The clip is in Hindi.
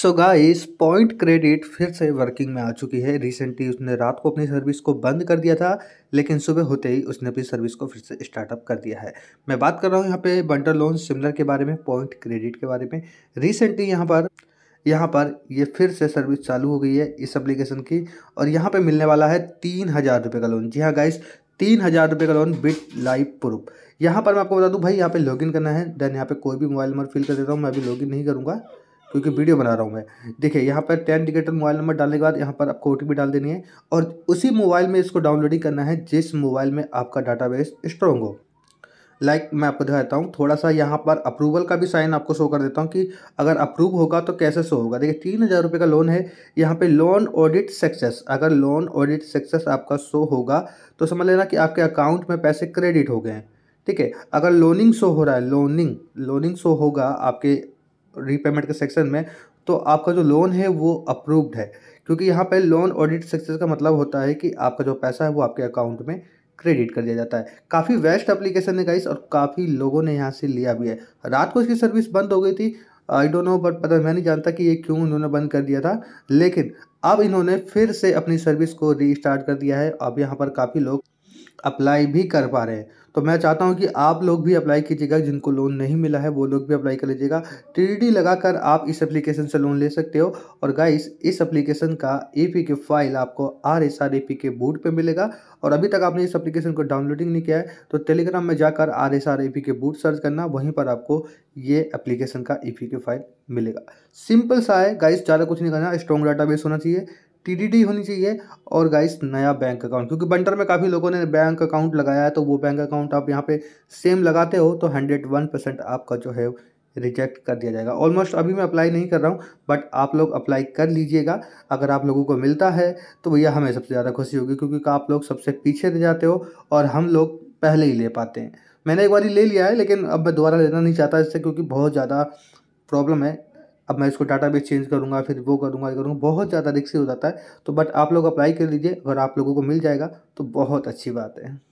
सो गाइस पॉइंट क्रेडिट फिर से वर्किंग में आ चुकी है रिसेंटली उसने रात को अपनी सर्विस को बंद कर दिया था लेकिन सुबह होते ही उसने अपनी सर्विस को फिर से स्टार्टअप कर दिया है मैं बात कर रहा हूँ यहाँ पे बंटर लोन सिमिलर के बारे में पॉइंट क्रेडिट के बारे में रिसेंटली यहाँ पर यहाँ पर ये फिर से सर्विस चालू हो गई है इस अप्लीकेशन की और यहाँ पर मिलने वाला है तीन हज़ार रुपये का लोन जी हाँ गाइस तीन हज़ार रुपये का लोन बिट लाइव प्रूफ यहाँ पर मैं आपको बता दूँ भाई यहाँ पे लॉगिन करना है देन यहाँ पे कोई भी मोबाइल नंबर फिल कर देता हूँ मैं अभी लॉगिन नहीं करूँगा क्योंकि वीडियो बना रहा हूँ मैं देखिए यहाँ पर टेन डिकेटर मोबाइल नंबर डालने के बाद यहाँ पर आपको ओ डाल देनी है और उसी मोबाइल में इसको डाउनलोडिंग करना है जिस मोबाइल में आपका डाटाबेस स्ट्रॉन्ग हो लाइक like, मैं आपको दिखाता हूँ थोड़ा सा यहाँ पर अप्रूवल का भी साइन आपको शो कर देता हूँ कि अगर अप्रूव होगा तो कैसे शो होगा देखिए तीन हज़ार रुपये का लोन है यहाँ पे लोन ऑडिट सक्सेस अगर लोन ऑडिट सक्सेस आपका शो होगा तो समझ लेना कि आपके अकाउंट में पैसे क्रेडिट हो गए हैं ठीक है अगर लोनिंग शो हो रहा है लोनिंग लोनिंग शो होगा आपके रीपेमेंट के सेक्शन में तो आपका जो लोन है वो अप्रूव्ड है क्योंकि यहाँ पर लोन ऑडिट सक्सेस का मतलब होता है कि आपका जो पैसा है वो आपके अकाउंट में क्रेडिट कर दिया जाता है काफ़ी वेस्ट एप्लीकेशन है गाइस और काफ़ी लोगों ने यहाँ से लिया भी है रात को इसकी सर्विस बंद हो गई थी आई डोंट नो बट पता मैं नहीं जानता कि ये क्यों इन्होंने बंद कर दिया था लेकिन अब इन्होंने फिर से अपनी सर्विस को रीस्टार्ट कर दिया है अब यहाँ पर काफ़ी लोग अप्लाई भी कर पा रहे हैं तो मैं चाहता हूँ कि आप लोग भी अप्लाई कीजिएगा जिनको लोन नहीं मिला है वो लोग भी अप्लाई कर लीजिएगा टी लगाकर आप इस एप्लीकेशन से लोन ले सकते हो और गाइस इस एप्लीकेशन का ए के फाइल आपको R S R A P K bot पर मिलेगा और अभी तक आपने इस एप्लीकेशन को डाउनलोडिंग नहीं किया है तो टेलीग्राम में जाकर R S R A P K bot search करना वहीं पर आपको ये एप्लीकेशन का ई पी के फाइल मिलेगा सिंपल सा है गाइस ज़्यादा कुछ नहीं करना स्ट्रॉन्ग बेस होना चाहिए टी होनी चाहिए और गाइस नया बैंक अकाउंट क्योंकि बंटर में काफ़ी लोगों ने बैंक अकाउंट लगाया है तो वो बैंक अकाउंट आप यहाँ पे सेम लगाते हो तो हंड्रेड वन परसेंट आपका जो है रिजेक्ट कर दिया जाएगा ऑलमोस्ट अभी मैं अप्लाई नहीं कर रहा हूँ बट आप लोग अप्लाई कर लीजिएगा अगर आप लोगों को मिलता है तो भैया हमें सबसे ज़्यादा खुशी होगी क्योंकि आप लोग सबसे पीछे रह जाते हो और हम लोग पहले ही ले पाते हैं मैंने एक बार ले लिया है लेकिन अब मैं दोबारा लेना नहीं चाहता इससे क्योंकि बहुत ज़्यादा प्रॉब्लम है अब मैं इसको डाटा बेस चेंज करूँगा फिर वो करूँगा करूँगा बहुत ज़्यादा रिक्स हो जाता है तो बट आप लोग अप्लाई कर लीजिए अगर आप लोगों को मिल जाएगा तो बहुत अच्छी बात है